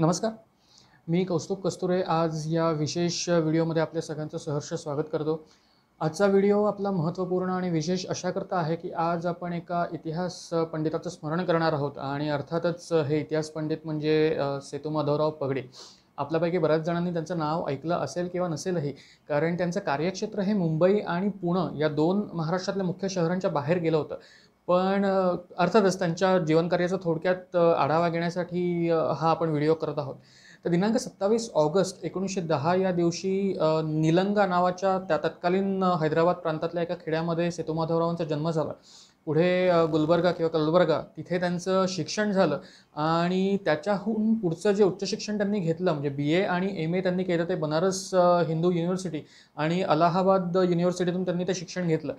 नमस्कार मी कौस्तुभ कस्तुरे आज या विशेष व्हिडिओमध्ये आपल्या सगळ्यांचं सहर्ष स्वागत करतो आजचा व्हिडिओ आपला महत्त्वपूर्ण आणि विशेष अशाकरता आहे की आज आपण एका इतिहास पंडिताचं स्मरण करणार आहोत आणि अर्थातच हे इतिहास पंडित म्हणजे सेतू माधवराव पगडे आपल्यापैकी बऱ्याच जणांनी त्यांचं नाव ऐकलं असेल किंवा नसेलही कारण त्यांचं कार्यक्षेत्र हे मुंबई आणि पुणे या दोन महाराष्ट्रातल्या मुख्य शहरांच्या बाहेर गेलं होतं पण अर्थातच त्यांच्या जीवनकार्याचा थोडक्यात आढावा घेण्यासाठी हा आपण व्हिडिओ करत आहोत तर दिनांक सत्तावीस ऑगस्ट एकोणीसशे दहा या दिवशी निलंगा नावाच्या त्या तत्कालीन हैदराबाद प्रांतातल्या एका खेड्यामध्ये सेतुमाधवरावांचा जन्म झाला पुढे गुलबर्गा किंवा कलबर्गा तिथे त्यांचं शिक्षण झालं आणि त्याच्याहून पुढचं जे उच्च शिक्षण त्यांनी घेतलं म्हणजे बी ए आणि एम ए त्यांनी केलं ते बनारस हिंदू युनिव्हर्सिटी आणि अलाहाबाद युनिव्हर्सिटीतून त्यांनी ते शिक्षण घेतलं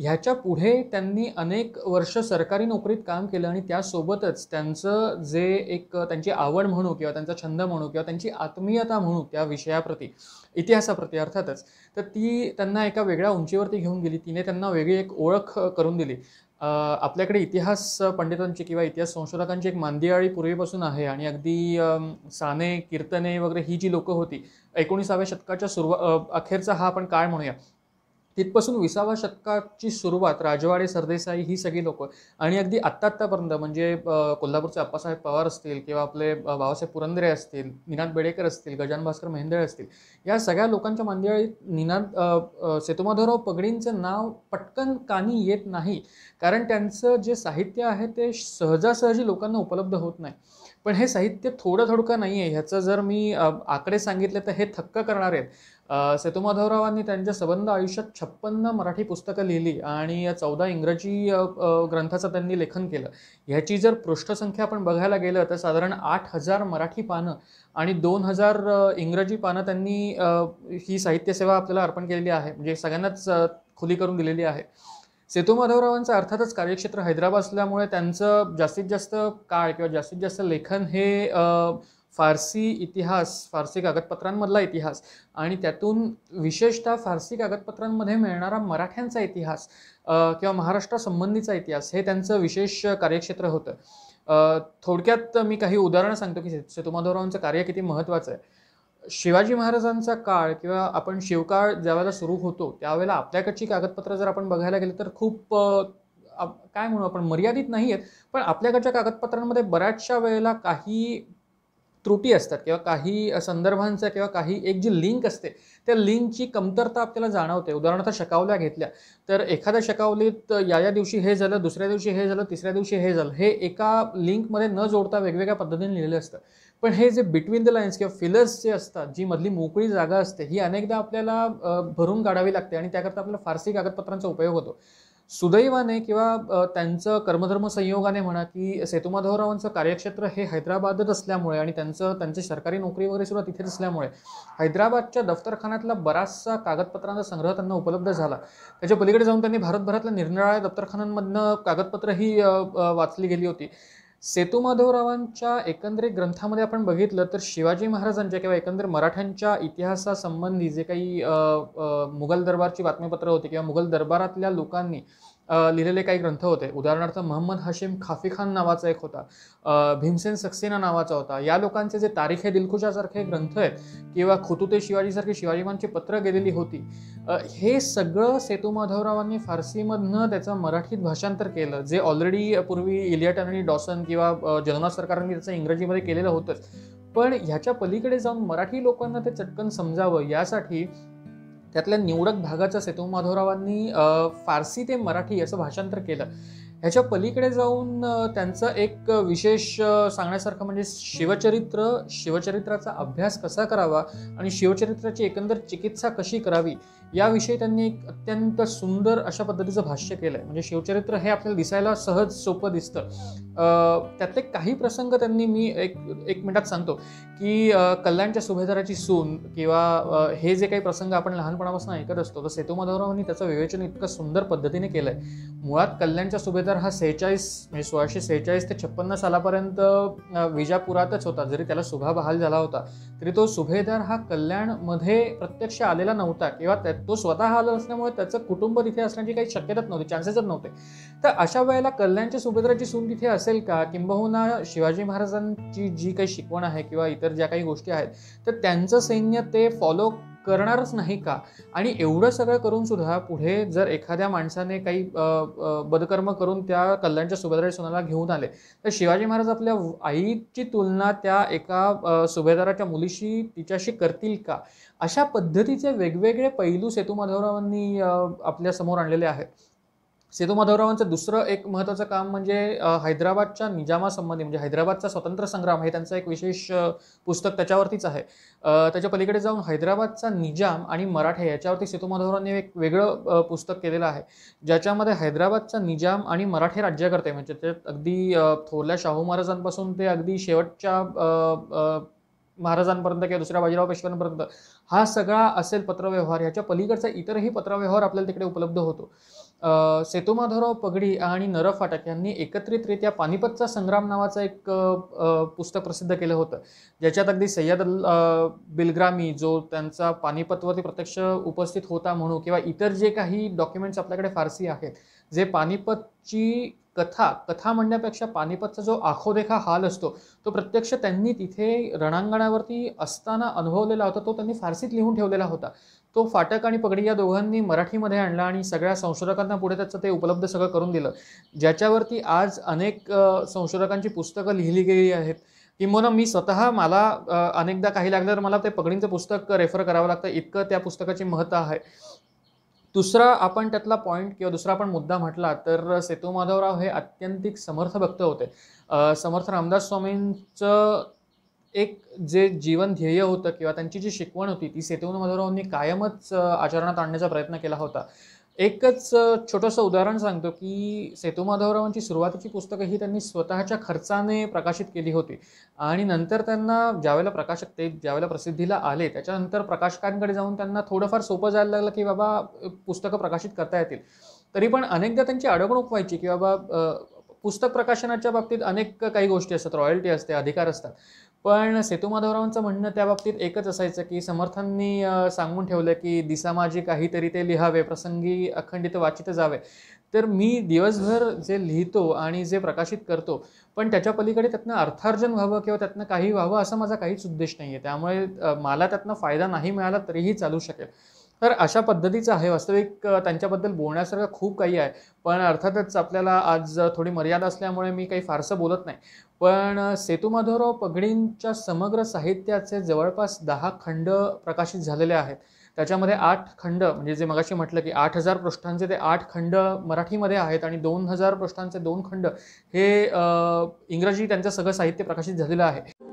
ह्याच्या पुढे त्यांनी अनेक वर्ष सरकारी नोकरीत काम केलं आणि त्यासोबतच त्यांचं जे एक त्यांची आवड म्हणू किंवा त्यांचा छंद म्हणू किंवा त्यांची आत्मीयता म्हणू त्या विषयाप्रती इतिहासाप्रती अर्थातच तर ती त्यांना एका वेगळ्या उंचीवरती घेऊन गेली तिने त्यांना वेगळी एक ओळख करून दिली आपल्याकडे इतिहास पंडितांची किंवा इतिहास संशोधकांची एक मांदियाळी पूर्वीपासून आहे आणि अगदी साने कीर्तने वगैरे ही जी लोकं होती एकोणीसाव्या शतकाच्या सुरुवा अखेरचा हा आपण काळ म्हणूया तिथपासून विसाव्या शतकाची सुरुवात राजवाडे सरदेसाई ही सगळी लोक आणि अगदी आत्ता आत्तापर्यंत म्हणजे कोल्हापूरचे अप्पासाहेब पवार असतील किंवा आपले बाबासाहेब पुरंदरे असतील निनाद बेडेकर असतील गजान भास्कर मेहंदळे असतील या सगळ्या लोकांच्या मांदियाळीत निनाद सेतुमाधवराव पगडींचं नाव पटकन कानी येत नाही कारण त्यांचं जे साहित्य आहे ते सहजासहजी लोकांना उपलब्ध होत नाही पण हे साहित्य थोडं थोडकं नाही आहे ह्याचं जर मी आकडे सांगितले तर हे थक्क करणार आहेत सेतुमाधवरावांनी त्यांच्या सबंध आयुष्यात छप्पन्न मराठी पुस्तकं लिहिली आणि चौदा इंग्रजी ग्रंथाचं त्यांनी लेखन केलं ह्याची जर पृष्ठसंख्या आपण बघायला गेलं तर साधारण आठ हजार मराठी पानं आणि दोन हजार इंग्रजी पानं त्यांनी ही साहित्यसेवा आपल्याला अर्पण केलेली आहे म्हणजे सगळ्यांनाच खुली करून दिलेली आहे सेतू माधवरावांचं अर्थातच कार्यक्षेत्र हैदराबाद असल्यामुळे त्यांचं जास्तीत जास्त काळ किंवा जास्तीत जास्त लेखन हे फारसी इतिहास फारसी कागदपत्रांमधला इतिहास आणि त्यातून विशेषतः फारसी कागदपत्रांमध्ये मिळणारा मराठ्यांचा इतिहास किंवा महाराष्ट्रासंबंधीचा इतिहास हे त्यांचं विशेष कार्यक्षेत्र होतं थोडक्यात मी काही उदाहरणं सांगतो की सेतू माधवरावांचं कार्य किती महत्त्वाचं आहे शिवाजी महाराजांचा काळ किंवा आपण शिवकाळ ज्यावेळेला सुरू होतो त्यावेळेला आपल्याकडची कागदपत्रं जर आपण बघायला गेलो तर खूप काय म्हणू आपण मर्यादित नाही आहेत पण आपल्याकडच्या कागदपत्रांमध्ये बऱ्याचशा वेळेला काही त्रुटी असतात किंवा काही संदर्भांचा किंवा काही एक जी लिंक असते त्या लिंकची कमतरता आपल्याला जाणवते उदाहरणार्थ शकावल्या घेतल्या तर एखाद्या शकावलीत या या दिवशी हे झालं दुसऱ्या दिवशी हे झालं तिसऱ्या दिवशी हे झालं हे एका लिंकमध्ये न जोडता वेगवेगळ्या पद्धतीने लिहिलेलं असतं पण हे जे बिटवीन द लाईन्स किंवा फिलर्स जे असतात जी मधली मोकळी जागा असते ही अनेकदा आपल्याला भरून काढावी लागते आणि त्याकरता आपल्याला फारसी कागदपत्रांचा उपयोग होतो सुदैवाने किंवा त्यांचं कर्मधर्म संयोगाने म्हणा की सेतुमाधवरावांचं कार्यक्षेत्र हे हैदराबादच असल्यामुळे आणि त्यांचं त्यांची सरकारी नोकरी वगैरे सुद्धा तिथेच असल्यामुळे हैदराबादच्या दफ्तरखान्यातला बराचसा कागदपत्रांचा संग्रह त्यांना उपलब्ध झाला त्याच्या पलीकडे जाऊन त्यांनी भारतभरातल्या निरनिराळ्या दफ्तरखान्यांमधनं कागदपत्रंही वाचली गेली होती सेतू माधवरावांच्या एकंदरीत ग्रंथामध्ये आपण बघितलं तर शिवाजी महाराजांच्या किंवा एकंदर मराठ्यांच्या इतिहासासंबंधी जे काही मुघल दरबारची बातमीपत्र होती किंवा मुघल दरबारातल्या लोकांनी लिहिलेले काही ग्रंथ होते उदाहरणार्थ महम्मद हशीम खाफी खान नावाचा एक होता भीमसेन सक्सेना नावाचा होता या लोकांचे जे तारीख हे दिलखुशासारखे ग्रंथ आहेत किंवा खुतुते शिवाजीसारखी शिवाजीमांची पत्र गेलेली होती हे सगळं सेतू माधवरावांनी फारसीमधनं त्याचं मराठीत भाषांतर केलं जे ऑलरेडी पूर्वी इलियट आणि डॉसन किंवा जगन्नाथ सरकारांनी त्याचं इंग्रजीमध्ये केलेलं होतंच पण ह्याच्या पलीकडे जाऊन मराठी लोकांना ते चटकन समजावं यासाठी त्यातल्या निवडक भागाचा सेतू माधवरावांनी फारसी ते मराठी असं भाषांतर केलं ह्याच्या पलीकडे जाऊन त्यांचं एक विशेष सांगण्यासारखं म्हणजे शिवचरित्र शिवचरित्राचा अभ्यास कसा करावा आणि शिवचरित्राची एकंदर चिकित्सा कशी करावी याविषयी त्यांनी एक अत्यंत सुंदर अशा पद्धतीचं भाष्य केलं आहे म्हणजे शिवचरित्र हे आपल्याला दिसायला सहज सोपं दिसतं त्यातले काही प्रसंग त्यांनी मी एक एक मिनिटात सांगतो की कल्याणच्या सुभेदाराची सून किंवा हे जे काही प्रसंग आपण लहानपणापासून ऐकत असतो तर सेतू माधवरावांनी त्याचं विवेचन इतकं सुंदर पद्धतीने केलं आहे मुळात कल्याणचा सुभेदार हा सेहेचाळीस म्हणजे सोळाशे सेहेचाळीस ते छप्पन्न सालापर्यंत विजापुरातच होता जरी त्याला सुभा बहाल झाला होता तरी तो सुभेदार हा कल्याणमध्ये प्रत्यक्ष आलेला नव्हता किंवा तो स्वतः आला असल्यामुळे त्याचं कुटुंब तिथे असण्याची काही शक्यताच नव्हती चान्सेसच नव्हते तर अशा वेळेला कल्याणच्या सुभद्राची सून तिथे असेल का किंबहुना शिवाजी महाराजांची जी काही शिकवण आहे किंवा इतर ज्या काही गोष्टी आहेत तर त्यांचं सैन्य ते फॉलो करणारच नाही का आणि एवढं सगळं करून सुद्धा पुढे जर एखाद्या माणसाने काही बदकर्म करून त्या कल्याणच्या सुभेदारी सोनाला घेऊन आले तर शिवाजी महाराज आपल्या आईची तुलना त्या एका सुभेदाराच्या मुलीशी तिच्याशी करतील का अशा पद्धतीचे वेगवेगळे पैलू सेतू माधवरावांनी आपल्या समोर आणलेले आहेत सेतू माधवरावांचं दुसरं एक महत्त्वाचं काम म्हणजे हैदराबादच्या निजामासंबंधी म्हणजे हैदराबादचा स्वतंत्र संग्राम हे त्यांचं एक विशेष पुस्तक त्याच्यावरतीच आहे त्याच्या पलीकडे जाऊन हैदराबादचा निजाम आणि मराठे याच्यावरती सेतू माधवरावांनी एक वेगळं पुस्तक केलेलं आहे ज्याच्यामध्ये हैदराबादचा निजाम आणि मराठे राज्यकर्ते म्हणजे ते अगदी थोरल्या शाहू महाराजांपासून ते अगदी शेवटच्या महाराजांपर्यंत किंवा दुसऱ्या बाजीराव पेशव्यांपर्यंत हा सगळा असेल पत्रव्यवहार ह्याच्या पलीकडचा इतरही पत्रव्यवहार आपल्याला तिकडे उपलब्ध होतो सेतुमाधवराव पगडी आणि नरफ फाटक यांनी एकत्रितरित्या पानिपतचा संग्राम नावाचं एक पुस्तक प्रसिद्ध केलं होतं ज्याच्यात अगदी सय्यद बिलग्रामी जो त्यांचा पानिपतवरती प्रत्यक्ष उपस्थित होता म्हणू किंवा इतर जे काही डॉक्युमेंट्स आपल्याकडे फारसी आहेत जे पानिपतची कथा कथा म्हणण्यापेक्षा पानिपतचा जो आखोदेखा हाल असतो तो प्रत्यक्ष त्यांनी तिथे रणांगणावरती असताना अनुभवलेला होता तो त्यांनी फारसीत लिहून ठेवलेला होता तो फाटक आणि पगडी या दोघांनी मराठीमध्ये आणला आणि सगळ्या संशोधकांना पुढे त्याचं ते उपलब्ध सगळं करून दिलं ज्याच्यावरती आज अनेक संशोधकांची पुस्तकं लिहिली गेली आहेत किंबहुना मी स्वतः मला अनेकदा काही लागलं तर मला ते पगडींचं पुस्तक रेफर करावं लागतं इतकं त्या पुस्तकाची महत्त्व आहे दुसरा आपण त्यातला पॉईंट किंवा दुसरा आपण मुद्दा म्हटला तर सेतू माधवराव हे अत्यंतिक समर्थ भक्त होते समर्थ रामदास स्वामींचं एक जे जीवन ध्येय होतं किंवा त्यांची जी शिकवण होती ती सेतू माधवरावांनी कायमच आचरणात आणण्याचा प्रयत्न केला होता एकच छोटंसं उदाहरण सांगतो की माधवरावांची सुरुवातीची पुस्तकं ही त्यांनी स्वतःच्या खर्चाने प्रकाशित केली होती आणि नंतर त्यांना ज्यावेळेला प्रकाशक ते ज्यावेळेला प्रसिद्धीला आले त्याच्यानंतर प्रकाशकांकडे जाऊन त्यांना थोडंफार सोपं जायला लागलं की बाबा पुस्तकं प्रकाशित करता येतील तरी पण अनेकदा त्यांची अडवणूक व्हायची की बाबा पुस्तक प्रकाशनाच्या बाबतीत अनेक काही गोष्टी असतात रॉयल्टी असते अधिकार असतात पण सेतुमाधवरावांचं म्हणणं त्या बाबतीत एकच असायचं की समर्थांनी सांगून ठेवलं की दिसामाजी काहीतरी ते लिहावे प्रसंगी अखंडित वाचित जावे तर मी दिवसभर जे लिहितो आणि जे प्रकाशित करतो पण त्याच्या पलीकडे त्यातनं अर्थार्जन व्हावं किंवा त्यातनं काही व्हावं असा माझा काहीच उद्देश नाही आहे त्यामुळे मला त्यातनं फायदा नाही मिळाला तरीही चालू शकेल तर अशा पद्धतीचं आहे वास्तविक त्यांच्याबद्दल बोलण्यासारखं खूप काही आहे पण अर्थातच आपल्याला आज थोडी मर्यादा असल्यामुळे मी काही फारसं बोलत नाही पण सेतुमाधवराव पगडींच्या समग्र साहित्याचे जवळपास दहा खंड प्रकाशित झालेले आहेत त्याच्यामध्ये आठ खंड म्हणजे जे मगाशी म्हटलं की आठ हजार पृष्ठांचे ते आठ खंड मराठीमध्ये आहेत आणि दोन हजार पृष्ठांचे दोन खंड हे इंग्रजी त्यांचं सगळं साहित्य प्रकाशित झालेलं आहे